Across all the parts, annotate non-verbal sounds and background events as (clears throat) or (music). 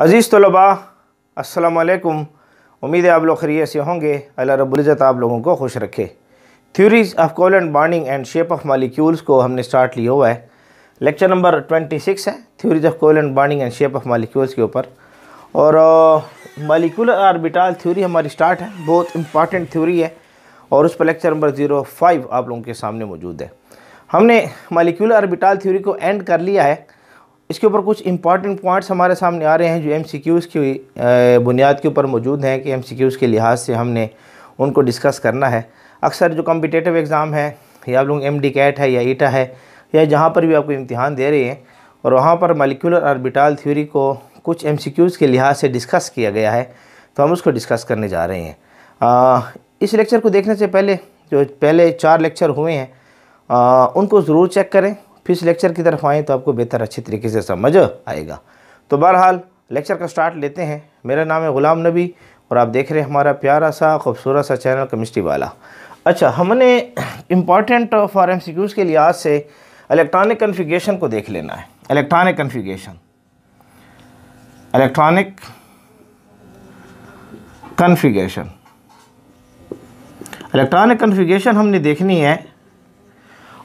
अज़ीज़ तलबा असलकुम उम्मीद है आप लोग खरीय से होंगे अल्लाह रबुल्ज़त आप लोगों को खुश रखे theories of and bonding and shape of molecules को हमने स्टार्ट लिया हुआ है लेक्चर नंबर ट्वेंटी सिक्स है theories of and bonding and shape of molecules के ऊपर और मालिकुलर आर्बिटाल थ्योरी हमारी स्टार्ट है बहुत इंपॉर्टेंट थ्योरी है और उस पर लेक्चर नंबर ज़ीरो फाइव आप लोगों के सामने मौजूद है हमने मालिकुलर आर्बिटाल थ्योरी को एंड कर लिया है इसके ऊपर कुछ इंपॉर्टेंट पॉइंट्स हमारे सामने आ रहे हैं जो एम की बुनियाद के ऊपर मौजूद हैं कि एम के लिहाज से हमने उनको डिस्कस करना है अक्सर जो कम्पिटेटिव एग्ज़ाम है या आप लोग एम कैट है या ईटा e है या जहाँ पर भी आपको इम्तहान दे रहे हैं और वहाँ पर मालिकुलर आर्बिटाल थ्योरी को कुछ एम के लिहाज से डिस्कस किया गया है तो हम उसको डिस्कस करने जा रहे हैं आ, इस लेक्चर को देखने से पहले जो पहले चार लेक्चर हुए हैं आ, उनको ज़रूर चेक करें फिर इस लेक्चर की तरफ आएँ तो आपको बेहतर अच्छे तरीके से समझ आएगा तो बहरहाल लेक्चर का स्टार्ट लेते हैं मेरा नाम है ग़ुलाम नबी और आप देख रहे हैं हमारा प्यारा सा खूबसूरत सा चैनल केमिस्ट्री वाला अच्छा हमने इम्पॉर्टेंट फॉर एम के लिहाज से इलेक्ट्रॉनिक कन्फिगेशन को देख लेना है electronic configuration electronic configuration electronic configuration हमने देखनी है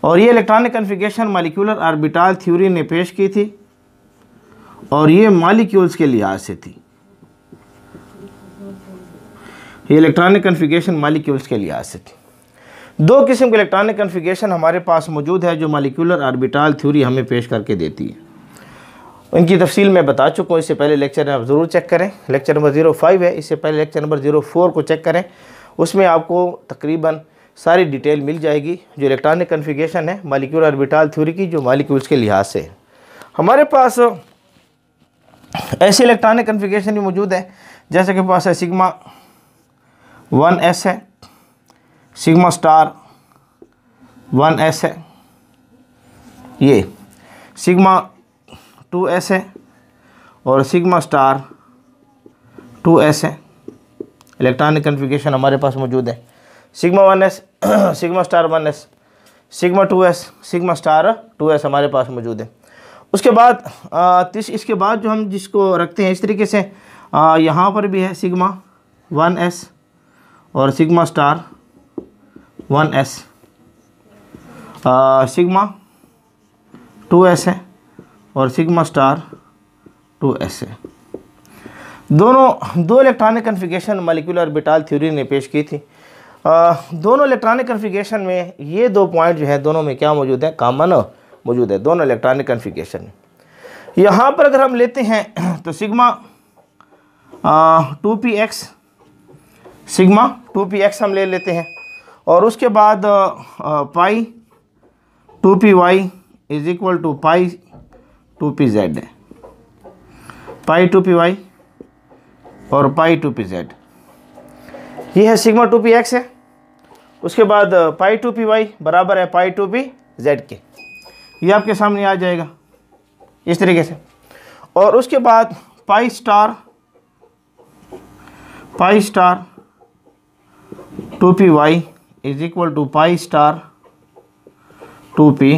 और ये electronic configuration molecular orbital theory ने पेश की थी और ये मालिक्यूल्स के लिहाज से थी ये इलेक्ट्रॉनिक कन्फिगेशन मालिक्यूल्स के लिहाज से थी दो किस्म के इलेक्ट्रॉनिक कन्फिगेशन हमारे पास मौजूद है जो मालिक्यूलर आर्बिटाल थ्योरी हमें पेश करके देती है इनकी तफसील मैं बता चुका हूँ इससे पहले लेक्चर आप ज़रूर चेक करें लेक्चर नंबर ज़ीरो फाइव है इससे पहले लेक्चर नंबर ज़ीरो फोर को चेक करें उसमें आपको तकरीबन सारी डिटेल मिल जाएगी जो इलेक्ट्रॉनिक कन्फिगेशन है मालिक्यूल ऑर्बिटाल थ्योरी की जो मालिक्यूल्स के लिहाज से हमारे पास ऐसे इलेक्ट्रॉनिक कन्फिगेशन भी मौजूद है जैसे कि पास है सिग्मा वन एस है सिग्मा स्टार वन एस है ये सिग्मा टू एस है और सिग्मा स्टार टू एस है इलेक्ट्रॉनिक कन्फिगेशन हमारे पास मौजूद है sigma one S (clears throat) sigma star one S sigma two S sigma star two S हमारे पास मौजूद है उसके बाद तीस इसके बाद जो हम जिसको रखते हैं इस तरीके से यहाँ पर भी है सिग्मा वन एस और sigma star one S sigma two S है और सिग्मा स्टार टू एस है दोनों दो electronic configuration molecular orbital theory ने पेश की थी दोनों इलेक्ट्रॉनिक कन्फिगेशन में ये दो पॉइंट जो है दोनों में क्या मौजूद है कामन मौजूद है दोनों इलेक्ट्रॉनिक कन्फिगेशन में यहाँ पर अगर हम लेते हैं तो sigma two P X sigma two P X हम ले लेते हैं और उसके बाद pi two P Y is equal to pi two P Z pi two P Y और पाई टू पी जेड ये है सिग्मा टू पी एक्स है उसके बाद पाई टू पी वाई बराबर है पाई टू पी जेड के ये आपके सामने आ जाएगा इस तरीके से और उसके बाद pi star pi star two P Y is equal to pi star two P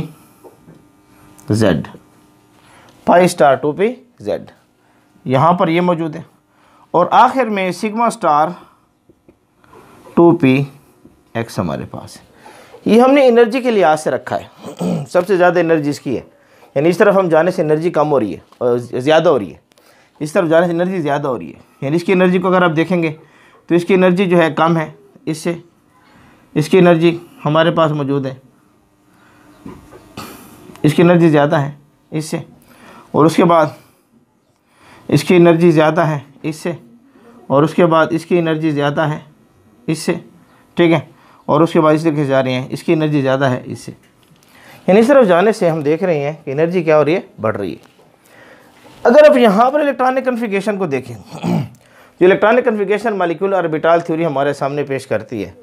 Z pi star two P Z यहाँ पर ये मौजूद है और आखिर में sigma star two P X हमारे पास है ये हमने एनर्जी के लिहाज से रखा है (clears throat) सबसे ज़्यादा एनर्जी इसकी है यानी इस तरफ हम जाने से एनर्जी कम हो रही है और ज़्यादा हो रही है इस तरफ जाने से एनर्जी ज़्यादा हो रही है यानी इसकी एनर्जी को अगर आप देखेंगे तो इसकी एनर्जी जो है कम है इससे इसकी एनर्जी हमारे पास मौजूद है इसकी एनर्जी ज़्यादा है इससे और उसके बाद इसकी एनर्जी ज़्यादा है इससे और उसके बाद इसकी एनर्जी ज़्यादा है इससे ठीक है और उसके बाद इससे जा रही हैं इसकी एनर्जी ज़्यादा है इससे यानी इस तरफ जाने से हम देख रहे हैं कि एनर्जी क्या हो रही है बढ़ रही है अगर आप यहाँ पर इलेक्ट्रॉनिक कन्फिगेशन को देखें (clears throat) जो इलेक्ट्रॉनिक कन्फिगेशन मालिक्यूल और बिटाल थ्योरी हमारे सामने पेश करती है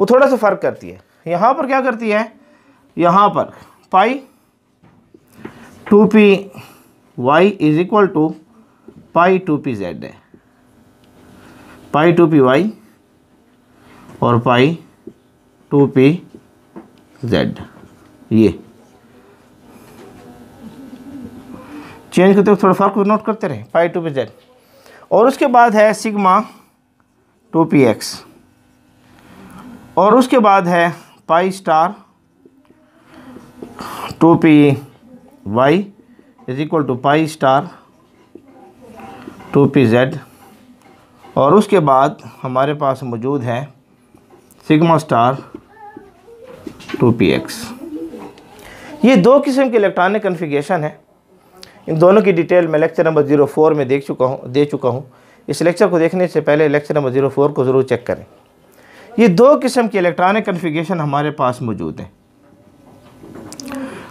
वो थोड़ा सा फ़र्क करती है यहाँ पर क्या करती है यहाँ पर pi two P Y is equal to pi two P Z है पाई टू पी वाई और पाई टू पी जेड ये चेंज करते हुए थोड़ा फर्क नोट करते रहे पाई टू पी जेड और उसके बाद है सिग्मा टू पी एक्स और उसके बाद है pi star two P Y is equal to pi star two P Z और उसके बाद हमारे पास मौजूद है sigma star two P X ये दो किस्म के इलेक्ट्रॉनिक कन्फिगेशन है इन दोनों की डिटेल मैं लेक्चर नंबर जीरो फोर में देख चुका हूँ दे चुका हूँ इस लेक्चर को देखने से पहले लेक्चर नंबर जीरो फोर को ज़रूर चेक करें ये दो किस्म के इलेक्ट्रॉनिक कन्फिगेशन हमारे पास मौजूद हैं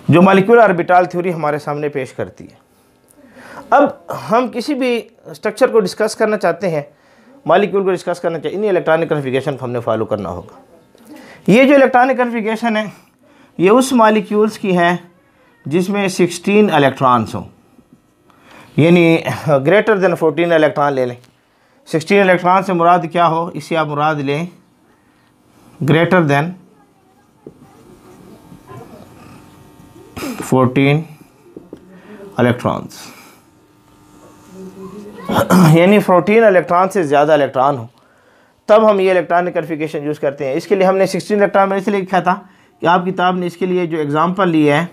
जो मालिकुलर आर्बिटाल थ्योरी हमारे सामने पेश करती है अब हम किसी भी स्ट्रक्चर को डिस्कस करना चाहते हैं मालिक्यूल को डिस्कस करना चाहिए इन इलेक्ट्रॉनिक कन्फिगेशन को हमने फॉलो करना होगा ये जो इलेक्ट्रॉनिक कन्फिगेशन है ये उस मालिक्यूल्स की है जिसमें सिक्सटीन इलेक्ट्रॉन्स हों यानी ग्रेटर देन फोर्टीन इलेक्ट्रॉन ले लें सिक्सटीन इलेक्ट्रॉन से मुराद क्या हो इसे आप मुराद लें ग्रेटर देन फोर्टीन इलेक्ट्रॉन्स (coughs) यानी प्रोटीन इलेक्ट्रॉन से ज़्यादा इलेक्ट्रॉन हो तब हम ये इलेक्ट्रॉन कैलिफिकेशन यूज़ करते हैं इसके लिए हमने सिक्सटीन इलेक्ट्रॉन मैंने इसलिए लिखा था कि आप किताब ने इसके लिए जो एग्ज़ाम्पल लिया है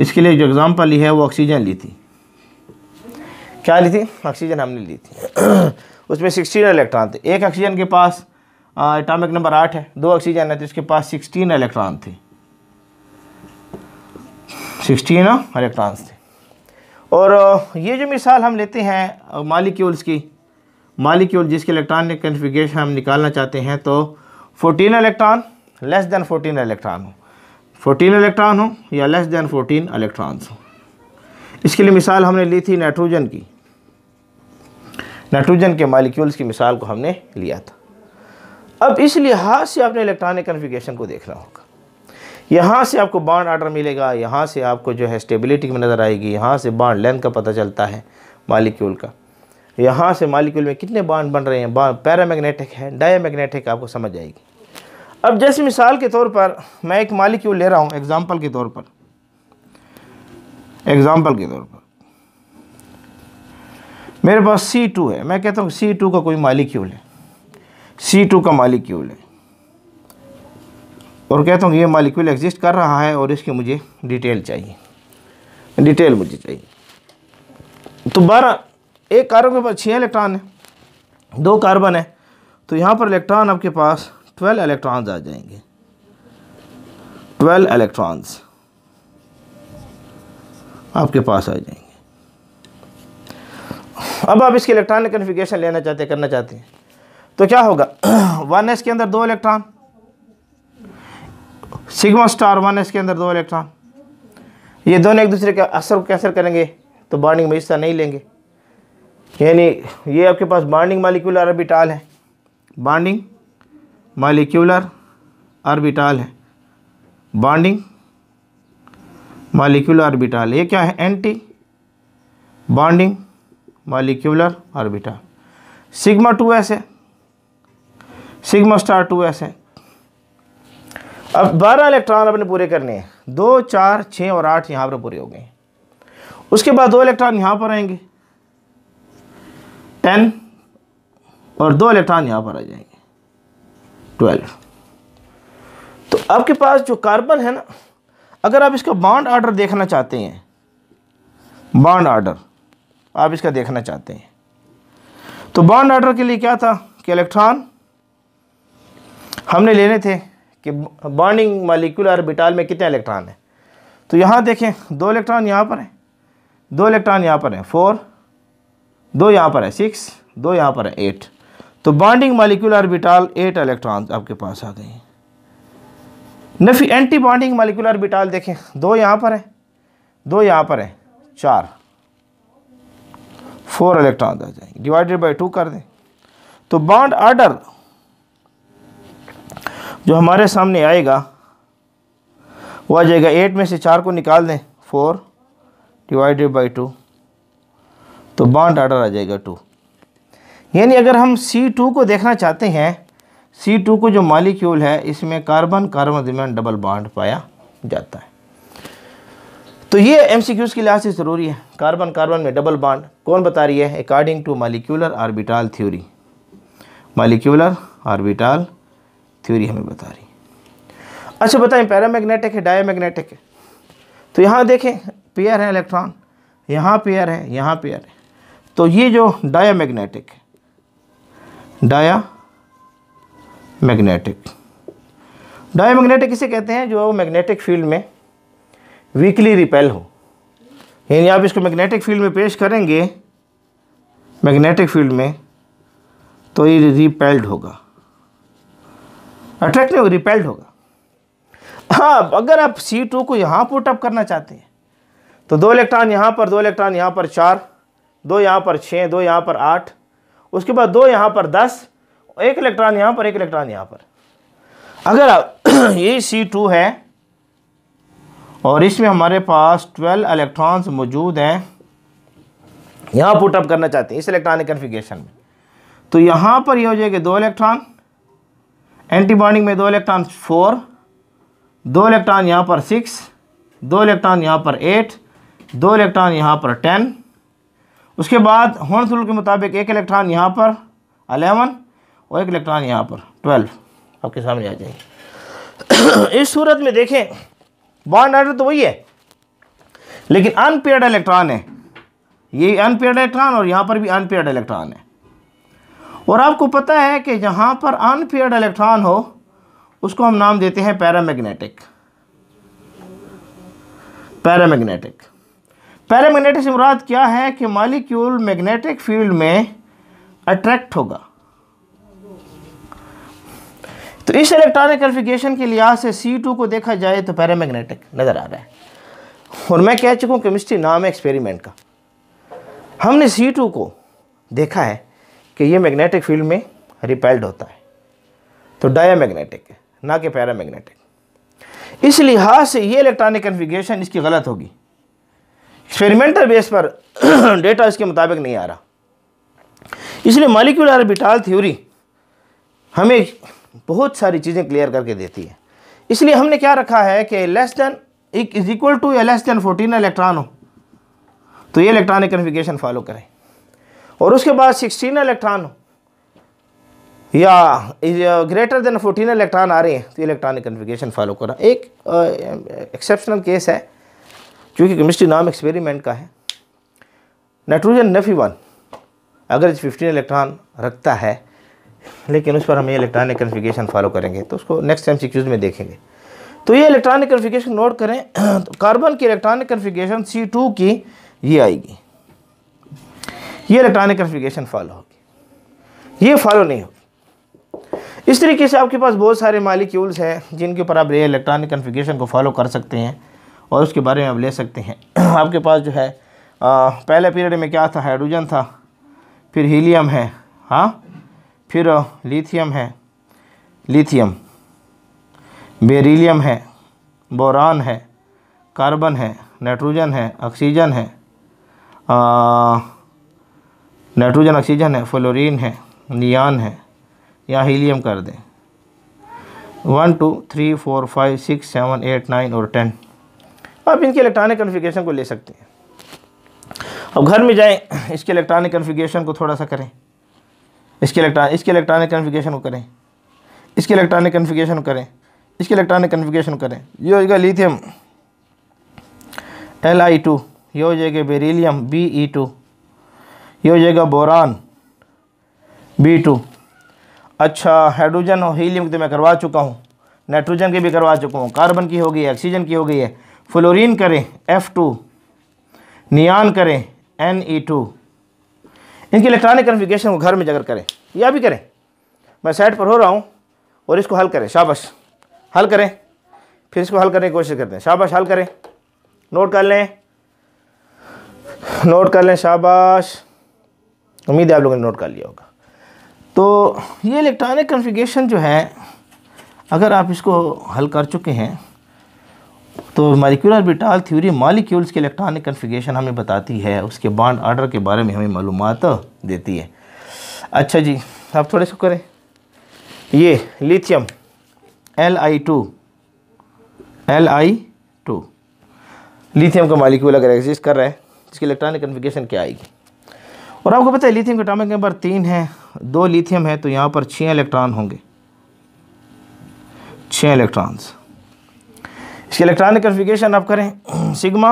इसके लिए जो एग्ज़ाम्पल ली है वो ऑक्सीजन ली थी क्या ली थी ऑक्सीजन हमने ली थी (coughs) उसमें सिक्सटीन इलेक्ट्रॉन थे एक ऑक्सीजन के पास एटॉमिक नंबर आठ है दो ऑक्सीजन है तो इसके पास सिक्सटीन इलेक्ट्रॉन थे सिक्सटीन इलेक्ट्रॉन्स थे और ये जो मिसाल हम लेते हैं मालिक्यूल्स की मालिक्यूल जिसके इलेक्ट्रॉनिक कन्फिगेशन हम निकालना चाहते हैं तो 14 इलेक्ट्रॉन लेस देन 14 इलेक्ट्रॉन हो 14 इलेक्ट्रॉन हो या लेस देन 14 इलेक्ट्रॉन्स हो इसके लिए मिसाल हमने ली थी नाइट्रोजन की नाइट्रोजन के मालिक्यूल्स की मिसाल को हमने लिया था अब इस लिहाज से आपने इलेक्ट्रॉनिक कन्फिगेशन को देखना होगा यहाँ से आपको बाड आर्डर मिलेगा यहाँ से आपको जो है स्टेबिलिटी में नज़र आएगी यहाँ से बाड लेंथ का पता चलता है मालिक्यूल का यहाँ से मालिक्यूल में कितने बाड बन रहे हैं बाड पैरामैग्नेटिक है डायामैग्नेटिक आपको समझ आएगी अब जैसे मिसाल के तौर पर मैं एक मालिक्यूल ले रहा हूँ एग्ज़ाम्पल के तौर पर एग्ज़ाम्पल के तौर पर मेरे पास सी टू है मैं कहता हूँ सी टू का कोई मालिक्यूल है सी टू का मालिक्यूल है और कहता हूँ ये मालिक्यूल एग्जिस्ट कर रहा है और इसकी मुझे डिटेल चाहिए डिटेल मुझे चाहिए तो बारह एक कार्बन के पास छः इलेक्ट्रॉन है दो कार्बन है तो यहाँ पर इलेक्ट्रॉन आपके पास ट्वेल्व इलेक्ट्रॉन्स आ जाएंगे ट्वेल्व इलेक्ट्रॉन्स आपके पास आ जाएंगे अब आप इसके इलेक्ट्रॉनिक कन्फिगेशन लेना चाहते करना चाहते हैं तो क्या होगा वन (clears throat) एस के अंदर दो इलेक्ट्रॉन सिग्मा स्टार वन इसके अंदर दो इलेक्ट्रॉन ये दोनों एक दूसरे के असर को करेंगे तो बॉन्डिंग में हिस्सा नहीं लेंगे यानी ये आपके पास बॉन्डिंग मालिक्यूलर आर्बिटाल है बॉन्डिंग मालिक्यूलर आर्बिटाल है बॉन्डिंग मालिक्यूलर आर्बिटाल ये क्या है anti bonding molecular orbital sigma two S है सिग्मा स्टार टू एस है अब बारह इलेक्ट्रॉन अपने पूरे करने हैं दो चार छः और आठ यहाँ पर पूरे हो गए उसके बाद दो इलेक्ट्रॉन यहाँ पर आएंगे टेन और दो इलेक्ट्रॉन यहाँ पर आ जाएंगे ट्वेल्व तो आपके पास जो कार्बन है ना अगर आप इसका बॉन्ड आर्डर देखना चाहते हैं बॉन्ड आर्डर आप इसका देखना चाहते हैं तो बॉन्ड आर्डर के लिए क्या था कि इलेक्ट्रॉन हमने लेने थे कि बॉन्डिंग मालिकुलर बिटाल में कितने इलेक्ट्रॉन हैं तो यहाँ देखें दो इलेक्ट्रॉन यहाँ पर हैं दो इलेक्ट्रॉन यहाँ पर हैं फोर दो यहाँ पर है सिक्स दो यहाँ पर है एट तो bonding molecular orbital eight electron आपके पास आ गए हैं नफी एंटी बॉन्डिंग मालिकुलर ऑर्बिटाल देखें दो यहाँ पर हैं दो यहाँ पर हैं चार फोर इलेक्ट्रॉन आ जाएंगे डिवाइडेड बाई टू कर दें तो बॉन्ड आर्डर जो हमारे सामने आएगा वो आ जाएगा एट में से चार को निकाल दें फोर डिवाइडेड बाई टू तो बॉन्ड आर्डर आ जाएगा टू यानी अगर हम सी टू को देखना चाहते हैं सी टू को जो मालिक्यूल है इसमें कार्बन कार्बन दरमियान डबल बॉन्ड पाया जाता है तो ये एम सी क्यूज़ के लिहाज से ज़रूरी है कार्बन कार्बन में डबल बॉन्ड कौन बता रही है according to molecular orbital theory molecular orbital theory हमें बता रही अच्छा बताएं पैरामैग्नेटिक है डायमैग्नेटिक है तो यहाँ देखें पेयर है इलेक्ट्रॉन यहाँ पेयर है यहाँ पेयर है तो ये जो डायामैग्नेटिक है डाया मैग्नेटिक डायमैग्नेटिक इसे कहते हैं जो मैग्नेटिक फील्ड में वीकली रिपेल हो यानी आप इसको मैग्नेटिक फील्ड में पेश करेंगे मैग्नेटिक फील्ड में तो ये रिपेल्ड होगा अट्रैक्ट नहीं होगा रिपेल्ड होगा हाँ अगर आप सी टू को यहाँ पुटअप करना चाहते हैं तो दो इलेक्ट्रॉन यहाँ पर दो इलेक्ट्रॉन यहाँ पर चार दो यहाँ पर छः दो यहाँ पर आठ उसके बाद दो यहाँ पर दस एक इलेक्ट्रॉन यहाँ पर एक इलेक्ट्रॉन यहाँ पर अगर आप (clears throat) ये सी टू है और इसमें हमारे पास ट्वेल्व इलेक्ट्रॉन्स मौजूद हैं यहाँ पुटअप करना चाहते हैं इस इलेक्ट्रॉनिक कन्फिगेशन में तो यहाँ पर ये यह हो जाएगा दो इलेक्ट्रॉन एंटी बॉन्डिंग में दो इलेक्ट्रॉन फोर दो इलेक्ट्रॉन यहाँ पर सिक्स दो इलेक्ट्रॉन यहाँ पर एट दो इलेक्ट्रॉन यहाँ पर टेन उसके बाद होन के मुताबिक एक इलेक्ट्रॉन यहाँ पर अलेवन और एक इलेक्ट्रॉन यहाँ पर ट्वेल्व आपके सामने आ जाएंगे (coughs) इस सूरत में देखें बॉन्ड ऑर्डर तो वही है लेकिन अनपेयर्ड इलेक्ट्रॉन है ये अनपेयर्ड इलेक्ट्रॉन और यहाँ पर भी अनपेयर्ड इलेक्ट्रॉन है और आपको पता है कि जहाँ पर अनपेयर्ड इलेक्ट्रॉन हो उसको हम नाम देते हैं पैरामैग्नेटिक पैरामैग्नेटिक पैरामैग्नेटिक से मुराद क्या है कि मालिक्यूल मैग्नेटिक फील्ड में अट्रैक्ट होगा तो इस इलेक्ट्रॉनिक कन्फिगेशन के लिहाज से सी टू को देखा जाए तो पैरामैग्नेटिक नज़र आ रहा है और मैं कह चुका हूँ केमिस्ट्री नाम है एक्सपेरिमेंट का हमने सी टू को देखा है कि ये मैग्नेटिक फील्ड में रिपेल्ड होता है तो डाया है ना कि पैरामैग्नेटिक इस लिहाज से ये इलेक्ट्रॉनिक कन्फिगेशन इसकी गलत होगी एक्सपेरिमेंटल बेस पर डेटा (clears throat) इसके मुताबिक नहीं आ रहा इसलिए मालिकुलर बिटाल थ्योरी हमें बहुत सारी चीज़ें क्लियर करके देती है इसलिए हमने क्या रखा है कि less than is equal to या लेस देन फोर्टीन इलेक्ट्रॉन हो तो ये इलेक्ट्रॉनिक कन्फिगेशन फॉलो करें और उसके बाद सिक्सटीन इलेक्ट्रॉन या ग्रेटर देन फोर्टीन इलेक्ट्रॉन आ रहे हैं तो इलेक्ट्रॉनिक कन्फिगेशन फॉलो करा एक एक्सेप्शनल केस है क्योंकि केमिस्ट्री नाम एक्सपेरिमेंट का है नाइट्रोजन नफी वन अगर फिफ्टीन इलेक्ट्रॉन रखता है लेकिन उस पर हम ये इलेक्ट्रॉनिक कन्फिगेशन फॉलो करेंगे तो उसको नेक्स्ट टाइम सिक्यूज में देखेंगे तो ये इलेक्ट्रॉनिक कन्फिगेशन नोट करें तो कार्बन की इलेक्ट्रॉनिक कन्फिगेशन सी टू की ये आएगी ये इलेक्ट्रॉनिक कन्फिगेशन फॉलो होगी ये फॉलो नहीं होगी इस तरीके से आपके पास बहुत सारे मालिक्यूल्स हैं जिनके ऊपर आप इलेक्ट्रॉनिक कन्फिगेशन को फॉलो कर सकते हैं और उसके बारे में आप ले सकते हैं (clears throat) आपके पास जो है आ, पहले पीरियड में क्या था हाइड्रोजन था फिर हीलियम है हाँ फिर लिथियम है लिथियम बेरीलीम है बोरान है कार्बन है नाइट्रोजन है ऑक्सीजन है आ, नाइट्रोजन ऑक्सीजन है फ्लोरीन है नियान है या हीलियम कर दें one two three four five six seven eight nine और टेन आप इनके इलेक्ट्रॉनिक कन्फिगेशन को ले सकते हैं अब घर में जाएं इसके इलेक्ट्रॉनिक कन्फिगेशन को थोड़ा सा करें इसके इलेक्ट्रॉन इसके इलेक्ट्रॉनिक कन्फिगेशन को करें इसके इलेक्ट्रॉनिक कन्फिगेशन करें इसके इलेक्ट्रॉनिक कन्फिगेशन करें ये हो जाएगा लिथियम एल आई टू ये हो जाएगा beryllium B E e two ये हो जाएगा बोरान बी टू अच्छा हाइड्रोजन और हीलियम तो मैं करवा चुका हूँ नाइट्रोजन की भी करवा चुका हूँ कार्बन की हो गई है ऑक्सीजन की हो गई है फ्लोरीन करें एफ़ टू नियान करें एन ई टू इनकी इलेक्ट्रॉनिक कन्फिगेशन को घर में जगह करें या भी करें मैं साइड पर हो रहा हूँ और इसको हल करें शाबाश हल करें फिर इसको हल करने की कोशिश करते हैं शाबाश हल करें नोट कर लें नोट कर लें शाबाश उम्मीद है आप लोगों ने नोट कर लिया होगा तो ये इलेक्ट्रॉनिक कन्फिगेशन जो है अगर आप इसको हल कर चुके हैं तो मालिक्यूलर बिटाल थ्योरी मालिक्यूल्स के इलेक्ट्रॉनिक कन्फिगेशन हमें बताती है उसके बाड आर्डर के बारे में हमें मालूम देती है अच्छा जी आप थोड़े से करें ये lithium L I two L I two lithium का मालिक्यूल अगर एग्जिस्ट कर रहा है इसकी इलेक्ट्रॉनिक कन्फिगेशन क्या आएगी और आपको पता है लिथियम के एटॉमिक नंबर तीन है दो लिथियम है तो यहाँ पर छः इलेक्ट्रॉन होंगे छः इलेक्ट्रॉन्स इसके इलेक्ट्रॉनिक कन्फिगेशन आप करें सिग्मा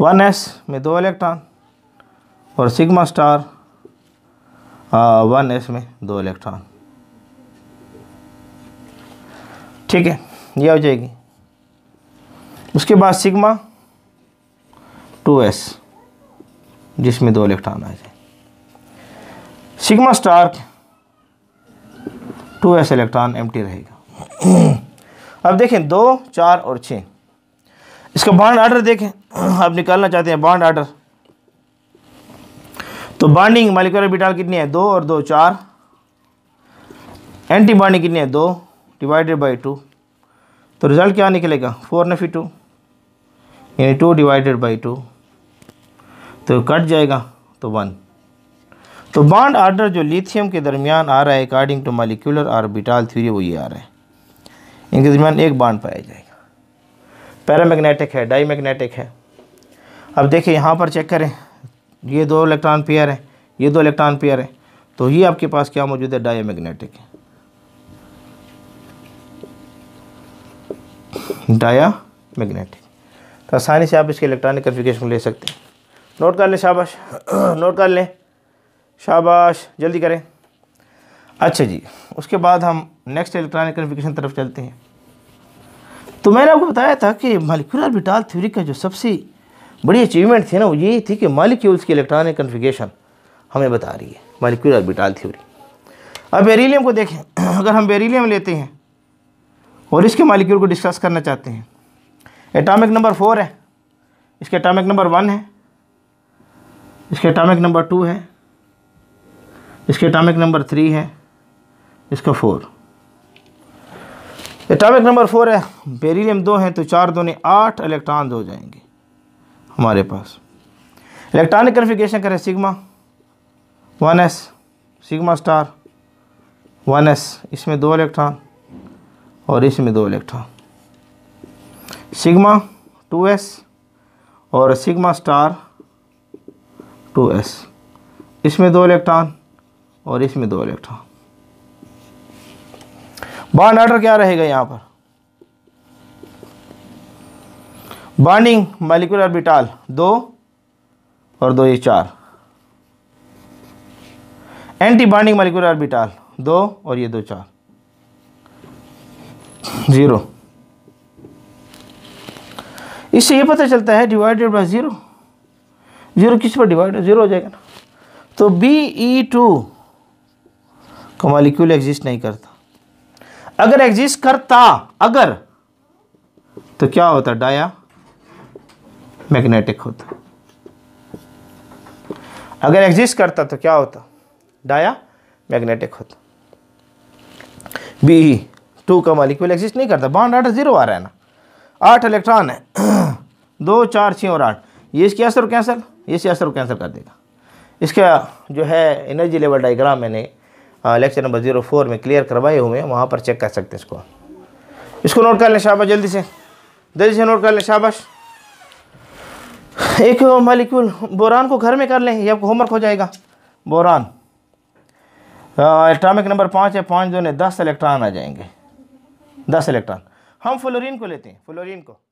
वन एस में दो इलेक्ट्रॉन और सिग्मा स्टार वन एस में दो इलेक्ट्रॉन ठीक है यह हो जाएगी उसके बाद सिग्मा टू एस जिसमें दो इलेक्ट्रॉन आ जाए sigma star two S electron एम रहेगा अब देखें दो चार और छः इसका बॉन्ड आर्डर देखें आप निकालना चाहते हैं बॉन्ड आर्डर तो बॉन्डिंग मालिकुलर बिटाल कितनी है दो और दो चार एंटी बॉन्डिंग कितनी है दो डिवाइडेड बाई टू तो रिज़ल्ट क्या निकलेगा फोर नफी टू यानी टू डिवाइडेड बाई टू तो कट जाएगा तो वन तो बॉन्ड आर्डर जो लिथियम के दरमियान आ रहा है according to molecular orbital theory वो ये आ रहा है इनके दरमियान एक बॉन्ड पाया जाएगा पैरामैग्नेटिक है डाई मैग्नेटिक है अब देखिए यहाँ पर चेक करें ये दो इलेक्ट्रॉन पेयर हैं ये दो इलेक्ट्रॉन पेयर हैं तो ये आपके पास क्या मौजूद है डाई मैग्नेटिक डाया मैग्नेटिक तो आसानी से आप इसके इलेक्ट्रॉनिक कन्फिगेशन ले सकते हैं नोट कर लें शाबाश (clears throat) नोट कर लें शाबाश जल्दी करें अच्छा जी उसके बाद हम नेक्स्ट इलेक्ट्रॉनिक कन्फिकेशन तरफ चलते हैं तो मैंने आपको बताया था कि मालिकुलर बिटाल थ्योरी का जो सबसे बड़ी अचीवमेंट थी ना वो ये थी कि मालिक्यूल्स की इलेक्ट्रॉनिक कन्फिगेशन हमें बता रही है मालिकुलर बिटाल थ्योरी अब बेरीलीम को देखें (clears throat) अगर हम बेरीलीम लेते हैं और इसके मालिक्यूल को डिस्कस करना चाहते हैं एटॉमिक नंबर फोर है इसके एटॉमिक नंबर वन है इसके एटॉमिक नंबर टू है इसके एटॉमिक नंबर थ्री है इसका फोर एटॉमिक नंबर फोर है बेरीलियम दो हैं तो चार दो ने आठ इलेक्ट्रॉन हो जाएंगे हमारे पास इलेक्ट्रॉनिक कन्फिगेशन करें sigma one S sigma star one S इसमें दो इलेक्ट्रॉन और इसमें दो इलेक्ट्रॉन सिग्मा टू एस और सिग्मा स्टार टू एस इसमें दो इलेक्ट्रॉन और इसमें दो इलेक्ट्रॉन बॉन्ड ऑर्डर क्या रहेगा यहाँ पर बॉन्डिंग मालिकुलर बिटाल दो और दो ये चार एंटी बॉन्डिंग मालिकुलर ऑर्बिटल दो और ये दो चार ज़ीरो इससे ये पता चलता है डिवाइडेड बाय ज़ीरो जीरो किस पर डिवाइड है जीरो हो जाएगा ना तो बी ई टू का मालिक्यूल एग्जिस्ट नहीं करता अगर एग्जिस्ट करता अगर तो क्या होता डाया मैग्नेटिक होता अगर एग्जिस्ट करता तो क्या होता डाया मैग्नेटिक होता बी टू का मालिक्यूल एग्जिस्ट नहीं करता बॉन्ड आर्डर जीरो आ रहा है ना आठ इलेक्ट्रॉन है (clears throat) दो चार छः और आठ ये इसके असर कैंसल ये इसके असर कैंसिल कर देगा इसका जो है एनर्जी लेवल डाइग्राम मैंने लेक्चर नंबर जीरो फोर में क्लियर करवाए हुए हैं वहाँ पर चेक कर सकते हैं इसको इसको नोट कर लें शाबाश जल्दी से जल्दी से नोट कर लें शाबाश एक मालिक्यूल बोरान को घर में कर लें ये आपको होमवर्क हो जाएगा बोरान एटॉमिक नंबर पाँच है पाँच दो ने दस इलेक्ट्रॉन आ जाएंगे दस इलेक्ट्रॉन हम फ्लोरीन को लेते हैं फ्लोरीन को